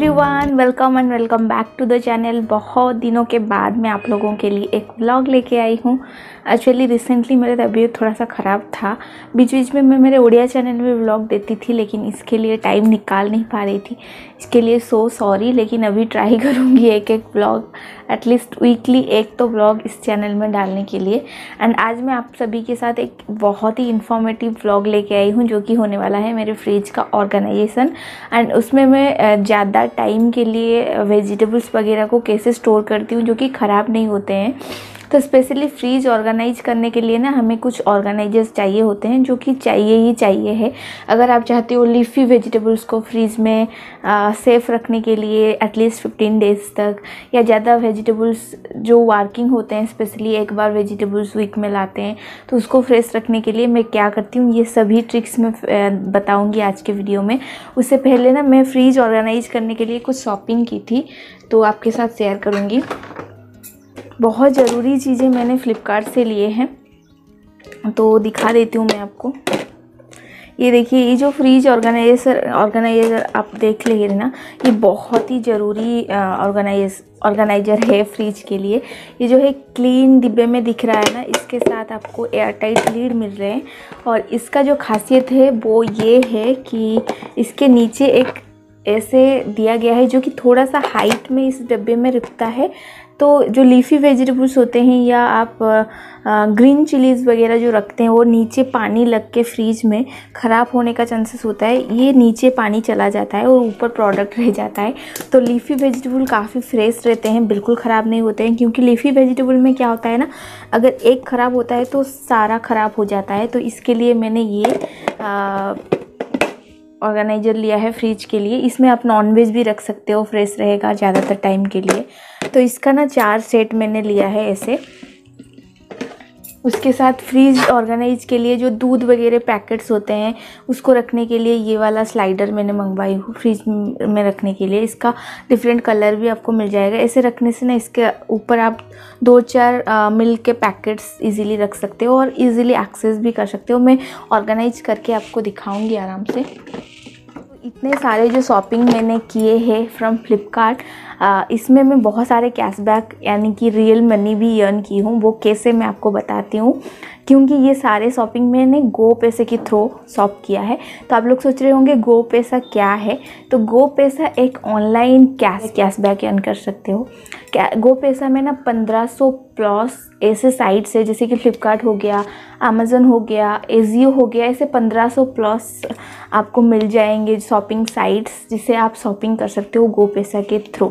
everyone welcome and welcome back to the channel बहुत दिनों के बाद मैं आप लोगों के लिए एक व्लॉग लेके आई हूँ एक्चुअली रिसेंटली मेरा तबीयत थोड़ा सा ख़राब था बीच बीच में मैं मेरे उड़िया चैनल में व्लॉग देती थी लेकिन इसके लिए टाइम निकाल नहीं पा रही थी इसके लिए सो so सॉरी लेकिन अभी ट्राई करूँगी एक एक व्लॉग एटलीस्ट वीकली एक तो ब्लॉग इस चैनल में डालने के लिए एंड आज मैं आप सभी के साथ एक बहुत ही इन्फॉर्मेटिव ब्लॉग लेके आई हूँ जो कि होने वाला है मेरे फ्रिज का ऑर्गेनाइजेशन एंड उसमें मैं ज़्यादा टाइम के लिए वेजिटेबल्स uh, वगैरह को कैसे स्टोर करती हूँ जो कि ख़राब नहीं होते हैं तो स्पेशली फ्रीज ऑर्गेनाइज करने के लिए ना हमें कुछ ऑर्गेनाइजर्स चाहिए होते हैं जो कि चाहिए ही चाहिए है अगर आप चाहते हो लीफी वेजिटेबल्स को फ्रीज में सेफ़ रखने के लिए एटलीस्ट फिफ्टीन डेज़ तक या ज़्यादा वेजिटेबल्स जो वार्किंग होते हैं स्पेशली एक बार वेजिटेबल्स वीक में लाते हैं तो उसको फ्रेश रखने के लिए मैं क्या करती हूँ ये सभी ट्रिक्स मैं बताऊँगी आज के वीडियो में उससे पहले ना मैं फ्रीज ऑर्गेनाइज करने के लिए कुछ शॉपिंग की थी तो आपके साथ शेयर करूँगी बहुत ज़रूरी चीज़ें मैंने फ़्लिपकार्ट से लिए हैं तो दिखा देती हूँ मैं आपको ये देखिए ये जो फ्रीज ऑर्गेनाइजर ऑर्गेनाइजर आप देख ले रहे ना ये बहुत ही ज़रूरी ऑर्गेनाइज ऑर्गेनाइजर है फ्रिज के लिए ये जो है क्लीन डिब्बे में दिख रहा है ना इसके साथ आपको एयर टाइट लीड मिल रहे हैं और इसका जो खासियत है वो ये है कि इसके नीचे एक ऐसे दिया गया है जो कि थोड़ा सा हाइट में इस डब्बे में रुकता है तो जो लीफी वेजिटेबल्स होते हैं या आप ग्रीन चिलीज़ वगैरह जो रखते हैं वो नीचे पानी लग के फ्रीज में ख़राब होने का चांसेस होता है ये नीचे पानी चला जाता है और ऊपर प्रोडक्ट रह जाता है तो लीफी वेजिटेबल काफ़ी फ्रेश रहते हैं बिल्कुल ख़राब नहीं होते हैं क्योंकि लीफी वेजिटेबल में क्या होता है ना अगर एक ख़राब होता है तो सारा ख़राब हो जाता है तो इसके लिए मैंने ये आ, ऑर्गेनाइजर लिया है फ्रिज के लिए इसमें आप नॉनवेज भी रख सकते हो फ्रेश रहेगा ज़्यादातर टाइम के लिए तो इसका ना चार सेट मैंने लिया है ऐसे उसके साथ फ्रीज ऑर्गेनाइज के लिए जो दूध वगैरह पैकेट्स होते हैं उसको रखने के लिए ये वाला स्लाइडर मैंने मंगवाई हूँ फ्रिज में रखने के लिए इसका डिफरेंट कलर भी आपको मिल जाएगा ऐसे रखने से ना इसके ऊपर आप दो चार मिल्क के पैकेट्स इजीली रख सकते हो और इजीली एक्सेस भी कर सकते हो मैं ऑर्गेनाइज करके आपको दिखाऊँगी आराम से इतने सारे जो शॉपिंग मैंने किए हैं फ्रॉम फ्लिपकार्ट इसमें मैं बहुत सारे कैशबैक यानी कि रियल मनी भी अर्न की हूँ वो कैसे मैं आपको बताती हूँ क्योंकि ये सारे शॉपिंग मैंने गो पैसे के थ्रू शॉप किया है तो आप लोग सोच रहे होंगे गो पैसा क्या है तो गो पैसा एक ऑनलाइन कैश कैशबैक अर्न कर सकते हो क्या गो पैसा में ना पंद्रह सौ प्लस ऐसे साइट्स है जैसे कि फ्लिपकार्ट हो गया अमेज़न हो गया एजियो हो गया ऐसे 1500 प्लस आपको मिल जाएंगे शॉपिंग साइट्स जिसे आप शॉपिंग कर सकते हो गो पैसा के थ्रू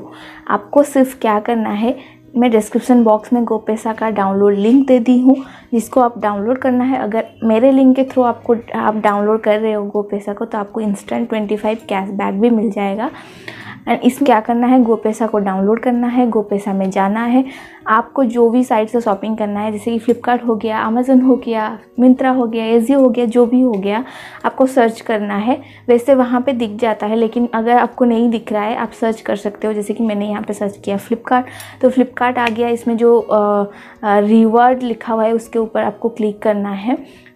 आपको सिर्फ क्या करना है मैं डिस्क्रिप्शन बॉक्स में गोपेसा का डाउनलोड लिंक दे दी हूँ जिसको आप डाउनलोड करना है अगर मेरे लिंक के थ्रू आपको आप डाउनलोड कर रहे हो गोपेसा को तो आपको इंस्टेंट ट्वेंटी फाइव कैशबैक भी मिल जाएगा एंड इसमें क्या करना है गोपेसा को डाउनलोड करना है गोपेसा में जाना है आपको जो भी साइट से शॉपिंग करना है जैसे कि फ्लिपकार्ट हो गया अमेजोन हो गया मिंत्रा हो गया एजी हो गया जो भी हो गया आपको सर्च करना है वैसे वहाँ पर दिख जाता है लेकिन अगर आपको नहीं दिख रहा है आप सर्च कर सकते हो जैसे कि मैंने यहाँ पर सर्च किया फ्लिपकार्ट तो फ्लिपकार्ट आ गया इसमें जो रिवर्ड लिखा हुआ है उसके ऊपर आपको क्लिक करना है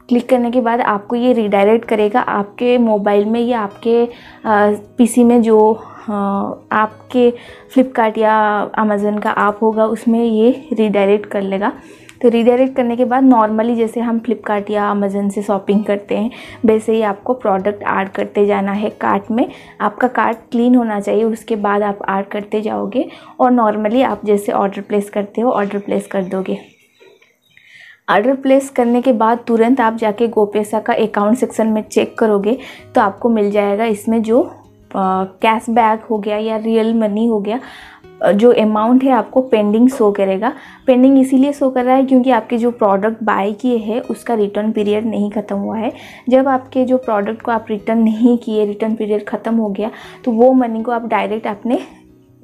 क्लिक करने के बाद आपको ये रिडायरेक्ट करेगा आपके मोबाइल में या आपके पीसी में जो हाँ, आपके फ़्लिपकार्ट या अमेज़न का ऐप होगा उसमें ये रिडायरेक्ट कर लेगा तो रिडायरेक्ट करने के बाद नॉर्मली जैसे हम फ्लिपकार्ट या अमेज़न से शॉपिंग करते हैं वैसे ही आपको प्रोडक्ट ऐड करते जाना है कार्ट में आपका कार्ट क्लीन होना चाहिए उसके बाद आप ऐड करते जाओगे और नॉर्मली आप जैसे ऑर्डर प्लेस करते हो ऑर्डर प्लेस कर दोगे ऑर्डर प्लेस करने के बाद तुरंत आप जाके गोपेसा का अकाउंट सेक्शन में चेक करोगे तो आपको मिल जाएगा इसमें जो कैश बैक हो गया या रियल मनी हो गया जो अमाउंट है आपको पेंडिंग शो करेगा पेंडिंग इसीलिए शो कर रहा है क्योंकि आपके जो प्रोडक्ट बाय किए हैं उसका रिटर्न पीरियड नहीं ख़त्म हुआ है जब आपके जो प्रोडक्ट को आप रिटर्न नहीं किए रिटर्न पीरियड ख़त्म हो गया तो वो मनी को आप डायरेक्ट अपने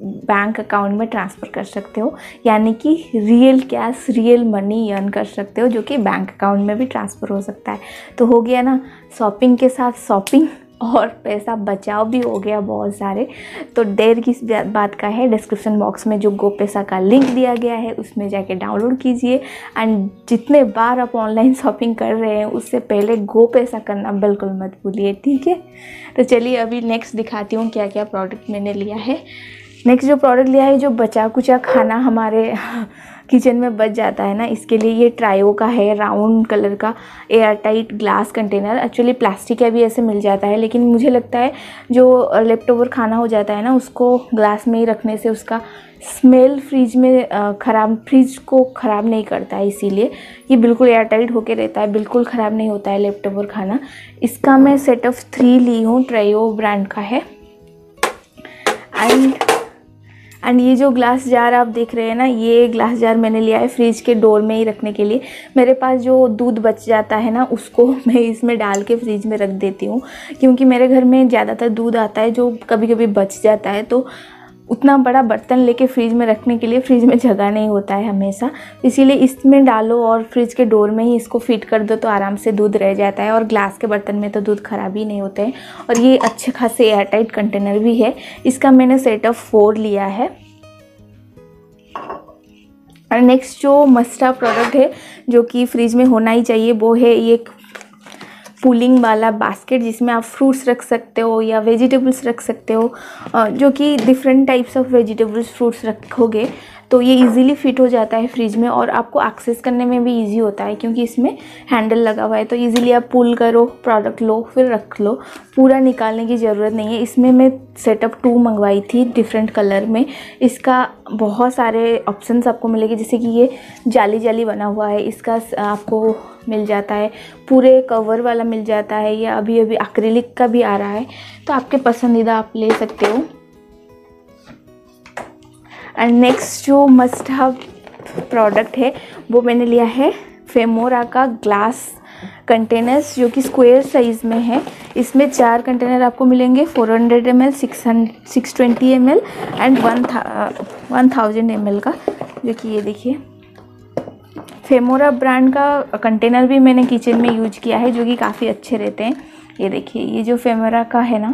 बैंक अकाउंट में ट्रांसफ़र कर सकते हो यानी कि real cash real money earn कर सकते हो जो कि बैंक अकाउंट में भी ट्रांसफ़र हो सकता है तो हो गया ना शॉपिंग के साथ शॉपिंग और पैसा बचाव भी हो गया बहुत सारे तो देर की बात का है डिस्क्रिप्शन बॉक्स में जो गो पैसा का लिंक दिया गया है उसमें जाके डाउनलोड कीजिए एंड जितने बार आप ऑनलाइन शॉपिंग कर रहे हैं उससे पहले गो पैसा करना बिल्कुल मत भूलिए ठीक है तो चलिए अभी नेक्स्ट दिखाती हूँ क्या क्या प्रोडक्ट मैंने लिया है नेक्स्ट जो प्रोडक्ट लिया है जो बचा कुचा खाना हमारे किचन में बच जाता है ना इसके लिए ये ट्रायो का है राउंड कलर का air tight glass container actually plastic का भी ऐसे मिल जाता है लेकिन मुझे लगता है जो लेफ्ट ओवर खाना हो जाता है ना उसको ग्लास में ही रखने से उसका स्मेल फ्रिज में ख़राब फ्रिज को ख़राब नहीं करता है इसीलिए ये बिल्कुल एयर टाइट होके रहता है बिल्कुल ख़राब नहीं होता है लेफ्ट ओवर खाना इसका मैं सेट ऑफ थ्री ली हूँ ट्रायो ब्रांड का है एंड एंड ये जो ग्लास जार आप देख रहे हैं ना ये ग्लास जार मैंने लिया है फ्रिज के डोर में ही रखने के लिए मेरे पास जो दूध बच जाता है ना उसको मैं इसमें डाल के फ्रिज में रख देती हूँ क्योंकि मेरे घर में ज़्यादातर दूध आता है जो कभी कभी बच जाता है तो उतना बड़ा बर्तन लेके फ्रिज में रखने के लिए फ्रिज में जगह नहीं होता है हमेशा इसीलिए इसमें डालो और फ्रिज के डोर में ही इसको फिट कर दो तो आराम से दूध रह जाता है और ग्लास के बर्तन में तो दूध खराब ही नहीं होते हैं और ये अच्छे खासे एयरटाइट कंटेनर भी है इसका मैंने सेट ऑफ फोर लिया है और नेक्स्ट जो मस्टा प्रोडक्ट है जो कि फ्रिज में होना ही चाहिए वो है ये पुलिंग वाला बास्केट जिसमें आप फ्रूट्स रख सकते हो या वेजिटेबल्स रख सकते हो जो कि different types of vegetables fruits रखोगे तो ये इजीली फिट हो जाता है फ्रिज में और आपको एक्सेस करने में भी इजी होता है क्योंकि इसमें हैंडल लगा हुआ है तो इजीली आप पुल करो प्रोडक्ट लो फिर रख लो पूरा निकालने की ज़रूरत नहीं है इसमें मैं सेटअप टू मंगवाई थी डिफरेंट कलर में इसका बहुत सारे ऑप्शंस आपको मिलेंगे जैसे कि ये जाली जाली बना हुआ है इसका आपको मिल जाता है पूरे कवर वाला मिल जाता है या अभी अभी एक्रेलिक का भी आ रहा है तो आपके पसंदीदा आप ले सकते हो एंड नेक्स्ट जो मस्ट हैव प्रोडक्ट है वो मैंने लिया है फेमोरा का ग्लास कंटेनर्स जो कि स्क्वायर साइज़ में है इसमें चार कंटेनर आपको मिलेंगे 400 hundred M L six six twenty M L and one था वन थाउजेंड एम एल का जो कि ये देखिए फेमोरा ब्रांड का कंटेनर भी मैंने किचन में यूज किया है जो कि काफ़ी अच्छे रहते हैं ये देखिए ये जो फेमोरा का है ना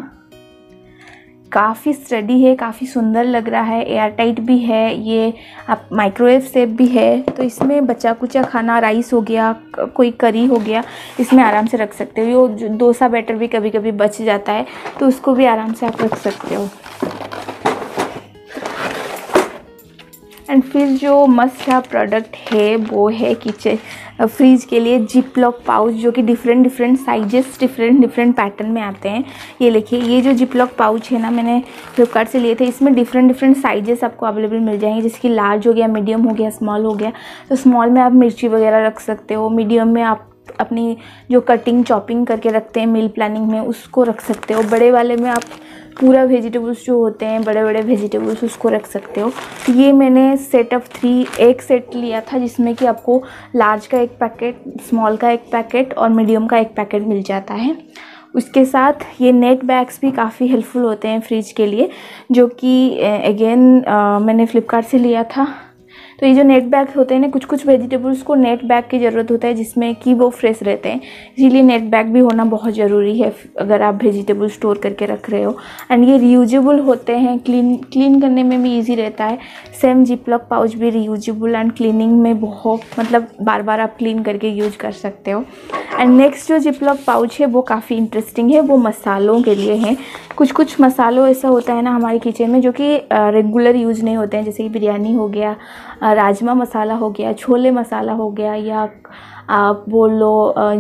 काफ़ी स्टडी है काफ़ी सुंदर लग रहा है एयर टाइट भी है ये आप माइक्रोवेव सेप भी है तो इसमें बचा कुचा खाना राइस हो गया कोई करी हो गया इसमें आराम से रख सकते हो ये डोसा बैटर भी कभी कभी बच जाता है तो उसको भी आराम से आप रख सकते हो एंड फिर जो मस्त प्रोडक्ट है वो है किचन फ्रिज के लिए जिप लॉक पाउच जो कि different different sizes different different pattern में आते हैं ये देखिए ये जो जिप लॉक पाउच है ना मैंने फ्लिपकार्ट से लिए थे इसमें डिफरेंट डिफरेंट साइजेस आपको अवेलेबल मिल जाएंगे जिसकी लार्ज हो गया मीडियम हो गया स्मॉल हो गया तो स्मॉल में आप मिर्ची वगैरह रख सकते हो मीडियम में आप अपनी जो कटिंग चॉपिंग करके रखते हैं मील प्लानिंग में उसको रख सकते हो बड़े वाले में आप पूरा वेजिटेबल्स जो होते हैं बड़े बड़े वेजिटेबल्स उसको रख सकते हो तो ये मैंने सेट ऑफ थ्री एक सेट लिया था जिसमें कि आपको लार्ज का एक पैकेट स्मॉल का एक पैकेट और मीडियम का एक पैकेट मिल जाता है उसके साथ ये नेट बैग्स भी काफ़ी हेल्पफुल होते हैं फ्रिज के लिए जो कि अगेन मैंने फ़्लिपकार्ट से लिया था तो ये जो नेट बैग होते हैं ना कुछ कुछ वेजिटेबल्स को नेट बैग की ज़रूरत होता है जिसमें कि वो फ्रेश रहते हैं इसीलिए नेट बैग भी होना बहुत ज़रूरी है अगर आप वेजिटेबल स्टोर करके रख रहे हो एंड ये रीयूजेबल होते हैं क्लीन क्लीन करने में भी ईजी रहता है सेम जिपलॉक पाउच भी रीयूजेबल एंड क्लीनिंग में बहुत मतलब बार बार आप क्लीन करके यूज कर सकते हो एंड नेक्स्ट जो जिपलॉक पाउच है वो काफ़ी इंटरेस्टिंग है वो मसालों के लिए हैं कुछ कुछ मसालों ऐसा होता है ना हमारे किचन में जो कि रेगुलर यूज नहीं होते हैं जैसे कि बिरयानी हो गया राजमा मसाला हो गया छोले मसाला हो गया या आप बोल लो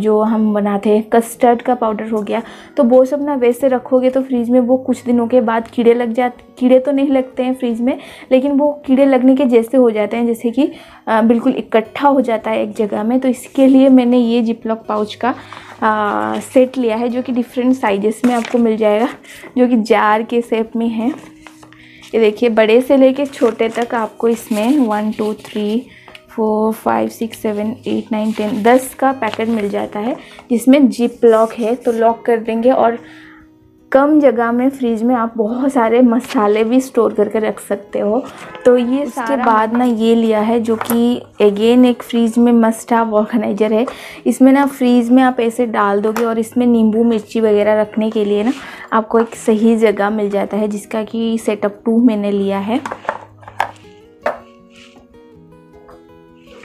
जो हम बनाते हैं कस्टर्ड का पाउडर हो गया तो वो सब ना वैसे रखोगे तो फ्रीज में वो कुछ दिनों के बाद कीड़े लग जाते कीड़े तो नहीं लगते हैं फ्रीज में लेकिन वो कीड़े लगने के जैसे हो जाते हैं जैसे कि बिल्कुल इकट्ठा हो जाता है एक जगह में तो इसके लिए मैंने ये जिपलॉक पाउच का आ, सेट लिया है जो कि डिफरेंट साइजेस में आपको मिल जाएगा जो कि जार के सेप में है ये देखिए बड़े से लेके छोटे तक आपको इसमें one two three four five six seven eight nine ten दस का पैकेट मिल जाता है जिसमें जिप लॉक है तो लॉक कर देंगे और कम जगह में फ्रिज में आप बहुत सारे मसाले भी स्टोर करके रख सकते हो तो ये उसके बाद ना ये लिया है जो कि अगेन एक फ्रिज में मस्ट हैव ऑर्गेनाइजर है इसमें ना फ्रिज में आप ऐसे डाल दोगे और इसमें नींबू मिर्ची वगैरह रखने के लिए ना आपको एक सही जगह मिल जाता है जिसका कि सेटअप टू मैंने लिया है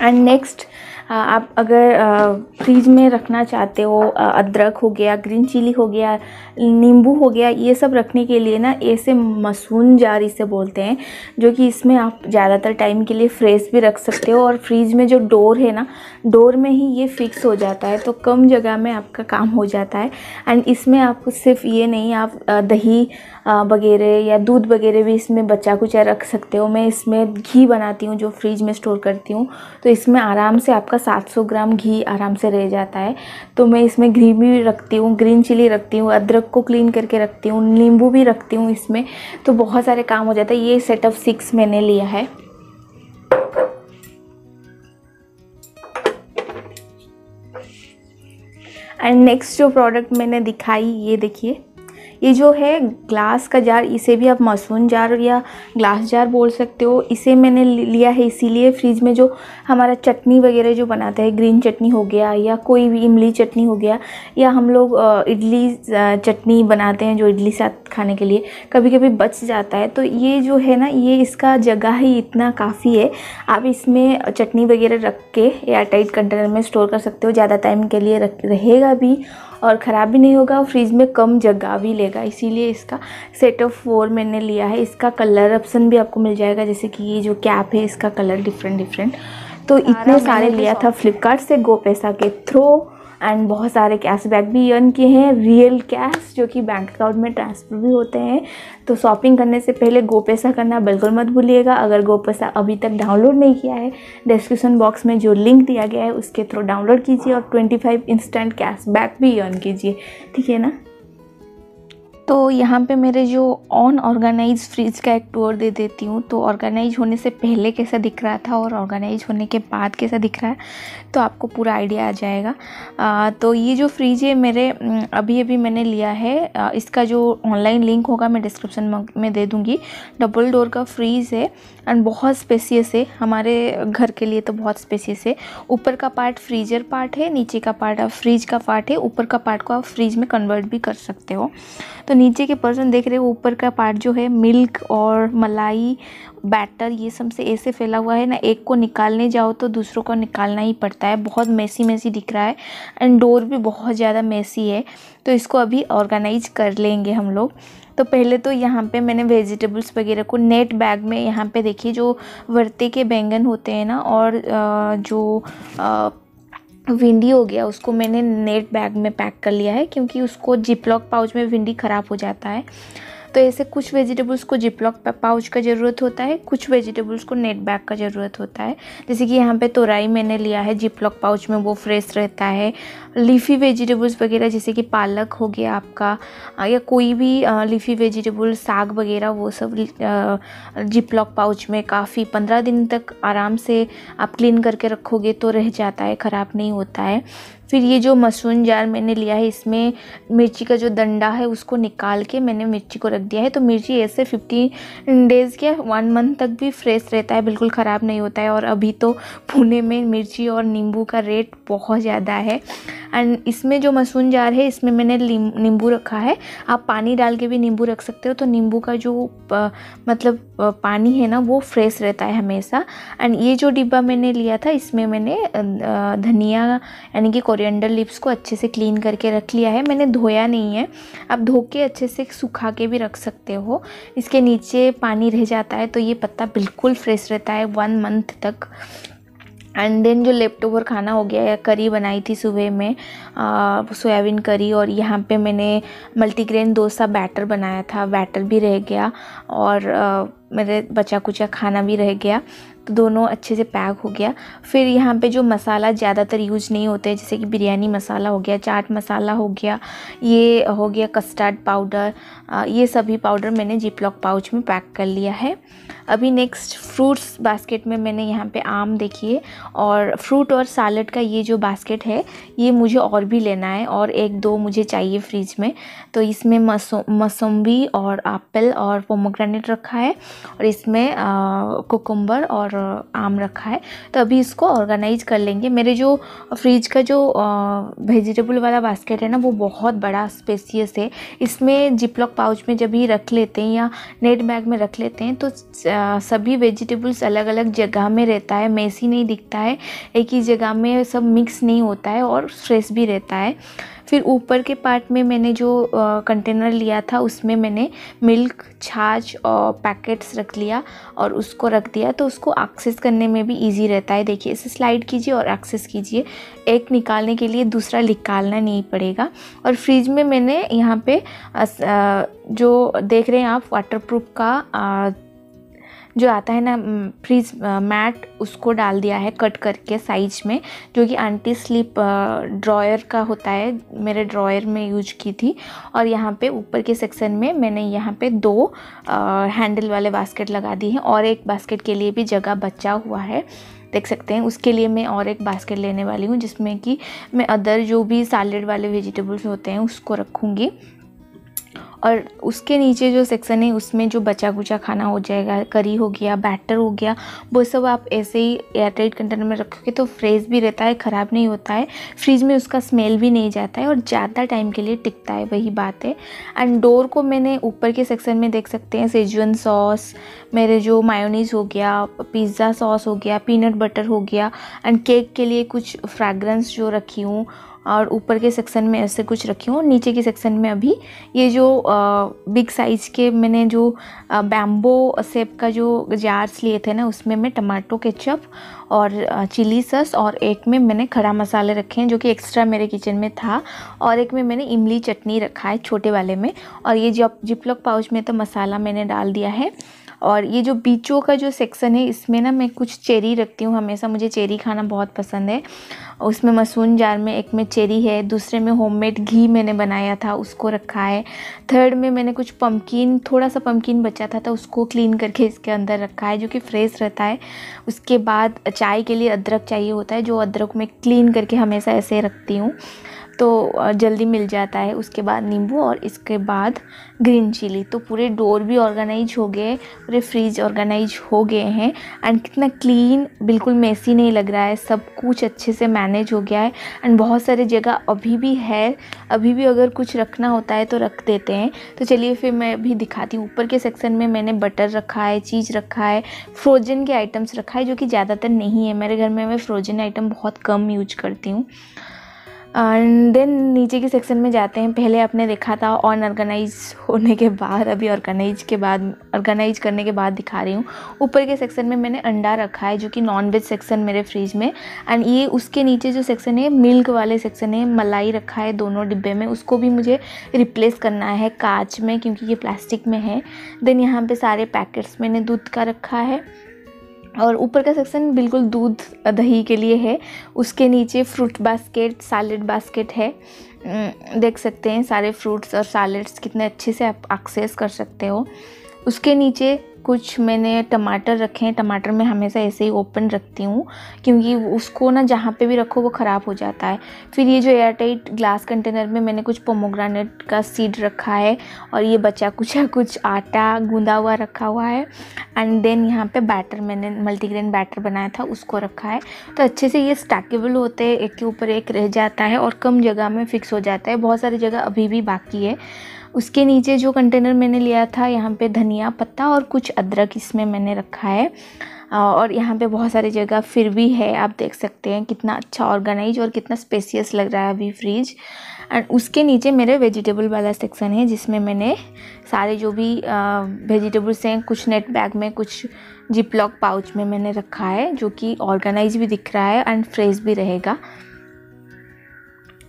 एंड नेक्स्ट आप अगर फ्रिज में रखना चाहते हो अदरक हो गया ग्रीन चिली हो गया नींबू हो गया ये सब रखने के लिए ना ऐसे मसून जार इसे बोलते हैं जो कि इसमें आप ज़्यादातर टाइम के लिए फ्रेश भी रख सकते हो और फ्रीज में जो डोर है ना डोर में ही ये फिक्स हो जाता है तो कम जगह में आपका काम हो जाता है एंड इसमें आप सिर्फ ये नहीं आप दही वगैरह या दूध वगैरह भी इसमें बच्चा कुछ रख सकते हो मैं इसमें घी बनाती हूँ जो फ्रिज में स्टोर करती हूँ तो इसमें आराम से आपका 700 ग्राम घी आराम से रह जाता है तो मैं इसमें घी भी रखती हूँ ग्रीन चिली रखती हूँ अदरक अदरक को क्लीन करके रखती हूँ नींबू भी रखती हूँ इसमें तो बहुत सारे काम हो जाता है ये सेट ऑफ सिक्स मैंने लिया है एंड नेक्स्ट जो प्रोडक्ट मैंने दिखाई ये देखिए ये जो है ग्लास का जार इसे भी आप मसून जार या ग्लास जार बोल सकते हो इसे मैंने लिया है इसीलिए फ्रिज में जो हमारा चटनी वगैरह जो बनाता है ग्रीन चटनी हो गया या कोई भी इमली चटनी हो गया या हम लोग इडली चटनी बनाते हैं जो इडली साथ खाने के लिए कभी कभी बच जाता है तो ये जो है ना ये इसका जगह ही इतना काफ़ी है आप इसमें चटनी वगैरह रख के एयर टाइट कंटेनर में स्टोर कर सकते हो ज़्यादा टाइम के लिए रख रहेगा भी और ख़राब भी नहीं होगा और फ्रिज में कम जगह भी लेगा इसीलिए इसका सेट ऑफ फोर मैंने लिया है इसका कलर ऑप्शन भी आपको मिल जाएगा जैसे कि ये जो कैप है इसका कलर डिफरेंट डिफरेंट तो इतने सारे लिया था फ्लिपकार्ट से गो पैसा के थ्रू एंड बहुत सारे कैश बैक भी अर्न किए हैं रियल कैश जो कि बैंक अकाउंट में ट्रांसफ़र भी होते हैं तो शॉपिंग करने से पहले गो पैसा करना बिल्कुल मत भूलिएगा अगर गो पैसा अभी तक डाउनलोड नहीं किया है डिस्क्रिप्शन बॉक्स में जो लिंक दिया गया है उसके थ्रू डाउनलोड कीजिए और twenty five instant cash back भी अर्न कीजिए ठीक है ना तो यहाँ पे मेरे जो ऑन ऑर्गेनाइज फ्रिज का एक टूर दे देती हूँ तो ऑर्गेनाइज होने से पहले कैसा दिख रहा था और ऑर्गेनाइज होने के बाद कैसा दिख रहा है तो आपको पूरा आइडिया आ जाएगा आ, तो ये जो फ्रिज है मेरे अभी अभी मैंने लिया है आ, इसका जो ऑनलाइन लिंक होगा मैं डिस्क्रिप्सन में दे दूँगी डबल डोर का फ्रीज़ है एंड बहुत स्पेसियस है हमारे घर के लिए तो बहुत स्पेसियस है ऊपर का पार्ट फ्रीजर पार्ट है नीचे का पार्ट आप फ्रिज का पार्ट है ऊपर का पार्ट को आप फ्रिज में कन्वर्ट भी कर सकते हो तो नीचे के पर्सन देख रहे हो ऊपर का पार्ट जो है मिल्क और मलाई बैटर ये सब से ऐसे फैला हुआ है ना एक को निकालने जाओ तो दूसरों को निकालना ही पड़ता है बहुत मैसी मैसी दिख रहा है एंड डोर भी बहुत ज़्यादा मैसी है तो इसको अभी ऑर्गेनाइज कर लेंगे हम लोग तो पहले तो यहाँ पे मैंने वेजिटेबल्स वगैरह को नेट बैग में यहाँ पे देखिए जो वर्ते के बैंगन होते हैं ना और जो भिंडी हो गया उसको मैंने नेट बैग में पैक कर लिया है क्योंकि उसको जिप लॉक पाउच में भिंडी ख़राब हो जाता है तो ऐसे कुछ वेजिटेबल्स को जिपलॉक पाउच का ज़रूरत होता है कुछ वेजिटेबल्स को नेट बैग का ज़रूरत होता है जैसे कि यहाँ पे तोराई मैंने लिया है जिपलॉक पाउच में वो फ्रेश रहता है लीफी वेजिटेबल्स वगैरह जैसे कि पालक हो गया आपका या कोई भी लीफी वेजिटेबल साग वगैरह वो सब जिपलॉक पाउच में काफ़ी पंद्रह दिन तक आराम से आप क्लीन करके रखोगे तो रह जाता है ख़राब नहीं होता है फिर ये जो मसून जार मैंने लिया है इसमें मिर्ची का जो डंडा है उसको निकाल के मैंने मिर्ची को रख दिया है तो मिर्ची ऐसे फिफ्टीन डेज़ के वन मंथ तक भी फ्रेश रहता है बिल्कुल ख़राब नहीं होता है और अभी तो पुणे में मिर्ची और नींबू का रेट बहुत ज़्यादा है एंड इसमें जो मसून जार है इसमें मैंने नींबू रखा है आप पानी डाल के भी नींबू रख सकते हो तो नींबू का जो आ, मतलब पानी है ना वो फ्रेश रहता है हमेशा एंड ये जो डिब्बा मैंने लिया था इसमें मैंने धनिया यानी कि कोरिएंडर लिप्स को अच्छे से क्लीन करके रख लिया है मैंने धोया नहीं है आप धो के अच्छे से सुखा के भी रख सकते हो इसके नीचे पानी रह जाता है तो ये पत्ता बिल्कुल फ्रेश रहता है वन मंथ तक एंड देन जो लेफ्ट ओवर खाना हो गया या करी बनाई थी सुबह में सोयाबीन करी और यहाँ पे मैंने मल्टीग्रेन डोसा बैटर बनाया था बैटर भी रह गया और आ, मेरे बचा कुचा खाना भी रह गया तो दोनों अच्छे से पैक हो गया फिर यहाँ पे जो मसाला ज़्यादातर यूज नहीं होते जैसे कि बिरयानी मसाला हो गया चाट मसाला हो गया ये हो गया कस्टर्ड पाउडर ये सभी पाउडर मैंने जिपलॉक पाउच में पैक कर लिया है अभी नेक्स्ट फ्रूट्स बास्केट में मैंने यहाँ पे आम देखिए और फ्रूट और सैलड का ये जो बास्केट है ये मुझे और भी लेना है और एक दो मुझे चाहिए फ्रिज में तो इसमें मौसम्बी और एप्पल और पोमोग्रेनेट रखा है और इसमें कोकम्बर और और आम रखा है तो अभी इसको ऑर्गेनाइज कर लेंगे मेरे जो फ्रिज का जो वेजिटेबल वाला बास्केट है ना वो बहुत बड़ा स्पेसियस है इसमें जिपलॉक पाउच में जब ही रख लेते हैं या नेट बैग में रख लेते हैं तो सभी वेजिटेबल्स अलग अलग जगह में रहता है मेसी नहीं दिखता है एक ही जगह में सब मिक्स नहीं होता है और फ्रेश भी रहता है फिर ऊपर के पार्ट में मैंने जो कंटेनर लिया था उसमें मैंने मिल्क छाछ और पैकेट्स रख लिया और उसको रख दिया तो उसको एक्सेस करने में भी ईजी रहता है देखिए इसे स्लाइड कीजिए और एक्सेस कीजिए एक निकालने के लिए दूसरा निकालना नहीं पड़ेगा और फ्रिज में मैंने यहाँ पे जो देख रहे हैं आप वाटर का जो आता है ना फ्रीज mm, मैट uh, उसको डाल दिया है कट करके साइज में जो कि आंटी स्लीप ड्रॉयर का होता है मेरे ड्रॉयर में यूज की थी और यहाँ पे ऊपर के सेक्शन में मैंने यहाँ पे दो आ, uh, हैंडल वाले बास्केट लगा दिए हैं और एक बास्केट के लिए भी जगह बचा हुआ है देख सकते हैं उसके लिए मैं और एक बास्केट लेने वाली हूँ जिसमें कि मैं अदर जो भी सैलड वाले वेजिटेबल्स होते हैं उसको रखूँगी और उसके नीचे जो सेक्शन है उसमें जो बचा कुचा खाना हो जाएगा करी हो गया बैटर हो गया वो सब आप ऐसे ही एयरटाइट कंटेनर में रखोगे तो फ्रेश भी रहता है ख़राब नहीं होता है फ्रिज में उसका स्मेल भी नहीं जाता है और ज़्यादा टाइम के लिए टिकता है वही बात है एंड डोर को मैंने ऊपर के सेक्शन में देख सकते हैं सेजवन सॉस मेरे जो मायोनीज हो गया पिज़्ज़ा सॉस हो गया पीनट बटर हो गया एंड केक के लिए कुछ फ्रैगरेंस जो रखी हूँ और ऊपर के सेक्शन में ऐसे कुछ रखी हूँ नीचे के सेक्शन में अभी ये जो बिग साइज़ के मैंने जो बैम्बो सेप का जो जार्स लिए थे ना उसमें मैं टमाटो केचप और चिली सस और एक में मैंने खड़ा मसाले रखे हैं जो कि एक्स्ट्रा मेरे किचन में था और एक में मैंने इमली चटनी रखा है छोटे वाले में और ये जो जिपलॉक पाउच में तो मसाला मैंने डाल दिया है और ये जो बीचों का जो सेक्शन है इसमें ना मैं कुछ चेरी रखती हूँ हमेशा मुझे चेरी खाना बहुत पसंद है उसमें मसून जार में एक में चेरी है दूसरे में होममेड घी मैंने बनाया था उसको रखा है थर्ड में मैंने कुछ पम्पकिन थोड़ा सा पम्पकिन बचा था तो उसको क्लीन करके इसके अंदर रखा है जो कि फ्रेश रहता है उसके बाद चाय के लिए अदरक चाहिए होता है जो अदरक में क्लीन करके हमेशा ऐसे रखती हूँ तो जल्दी मिल जाता है उसके बाद नींबू और इसके बाद ग्रीन चिली तो पूरे डोर भी ऑर्गेनाइज हो गए पूरे फ्रिज ऑर्गेनाइज हो गए हैं एंड कितना क्लीन बिल्कुल मेसी नहीं लग रहा है सब कुछ अच्छे से मैनेज हो गया है एंड बहुत सारे जगह अभी भी है अभी भी अगर कुछ रखना होता है तो रख देते हैं तो चलिए फिर मैं अभी दिखाती हूँ ऊपर के सेक्शन में मैंने बटर रखा है चीज़ रखा है फ्रोजन के आइटम्स रखा है जो कि ज़्यादातर नहीं है मेरे घर में मैं फ्रोजन आइटम बहुत कम यूज करती हूँ एंड देन नीचे के सेक्शन में जाते हैं पहले आपने देखा था अनऑर्गेनाइज होने के बाद अभी ऑर्गेनाइज के बाद ऑर्गेनाइज करने के बाद दिखा रही हूँ ऊपर के सेक्शन में मैंने अंडा रखा है जो कि नॉन वेज सेक्शन मेरे फ्रिज में एंड ये उसके नीचे जो सेक्शन है मिल्क वाले सेक्शन है मलाई रखा है दोनों डिब्बे में उसको भी मुझे रिप्लेस करना है कांच में क्योंकि ये प्लास्टिक में है देन यहाँ पर सारे पैकेट्स मैंने दूध का रखा है और ऊपर का सेक्शन बिल्कुल दूध दही के लिए है उसके नीचे फ्रूट बास्केट सैलड बास्केट है देख सकते हैं सारे फ्रूट्स और सैलड्स कितने अच्छे से आप एक्सेस कर सकते हो उसके नीचे कुछ मैंने टमाटर रखे हैं टमाटर मैं हमेशा ऐसे ही ओपन रखती हूँ क्योंकि उसको ना जहाँ पे भी रखो वो ख़राब हो जाता है फिर ये जो एयर टाइट ग्लास कंटेनर में मैंने कुछ पोमोग्रानेट का सीड रखा है और ये बचा कुछ कुछ आटा गूँधा हुआ रखा हुआ है एंड देन यहाँ पे बैटर मैंने मल्टीग्रेन बैटर बनाया था उसको रखा है तो अच्छे से ये स्टैकेबल होते हैं एक के ऊपर एक रह जाता है और कम जगह में फिक्स हो जाता है बहुत सारी जगह अभी भी बाकी है उसके नीचे जो कंटेनर मैंने लिया था यहाँ पे धनिया पत्ता और कुछ अदरक इसमें मैंने रखा है और यहाँ पे बहुत सारी जगह फिर भी है आप देख सकते हैं कितना अच्छा ऑर्गेनाइज और कितना स्पेसियस लग रहा है अभी फ्रिज एंड उसके नीचे मेरे वेजिटेबल वाला सेक्शन है जिसमें मैंने सारे जो भी वेजिटेबल्स हैं कुछ नेट बैग में कुछ जिप लॉक पाउच में मैंने रखा है जो कि ऑर्गेनाइज भी दिख रहा है एंड फ्रेश भी रहेगा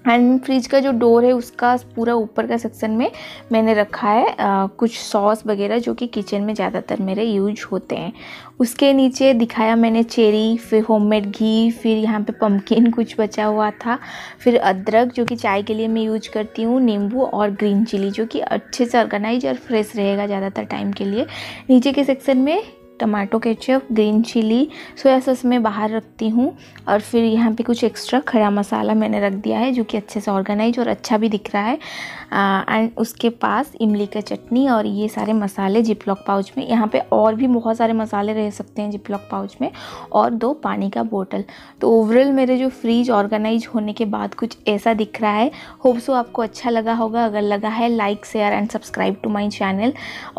एंड फ्रिज का जो डोर है उसका पूरा ऊपर का सेक्शन में मैंने रखा है आ, कुछ सॉस वगैरह जो कि किचन में ज़्यादातर मेरे यूज होते हैं उसके नीचे दिखाया मैंने चेरी फिर होममेड घी फिर यहाँ पे पम्पकिन कुछ बचा हुआ था फिर अदरक जो कि चाय के लिए मैं यूज करती हूँ नींबू और ग्रीन चिली जो कि अच्छे से ऑर्गेनाइज और फ्रेश रहेगा ज़्यादातर टाइम के लिए नीचे के सेक्शन में tomato ketchup green chilli soya sauce मैं बाहर रखती हूँ और फिर यहाँ पे कुछ एक्स्ट्रा खड़ा मसाला मैंने रख दिया है जो कि अच्छे से ऑर्गेनाइज और अच्छा भी दिख रहा है एंड उसके पास इमली का चटनी और ये सारे मसाले जिपलॉक पाउच में यहाँ पे और भी बहुत सारे मसाले रह सकते हैं जिपलॉक पाउच में और दो पानी का बोतल तो ओवरऑल मेरे जो फ्रिज ऑर्गेनाइज होने के बाद कुछ ऐसा दिख रहा है होप्सो आपको अच्छा लगा होगा अगर लगा है like share and subscribe to my channel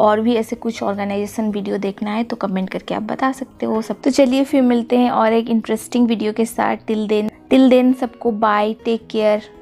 और भी ऐसे कुछ ऑर्गेनाइजेशन वीडियो देखना है तो कमेंट करके आप बता सकते हो सब तो चलिए फिर मिलते हैं और एक इंटरेस्टिंग वीडियो के साथ टिल देन टिल देन सबको बाय टेक केयर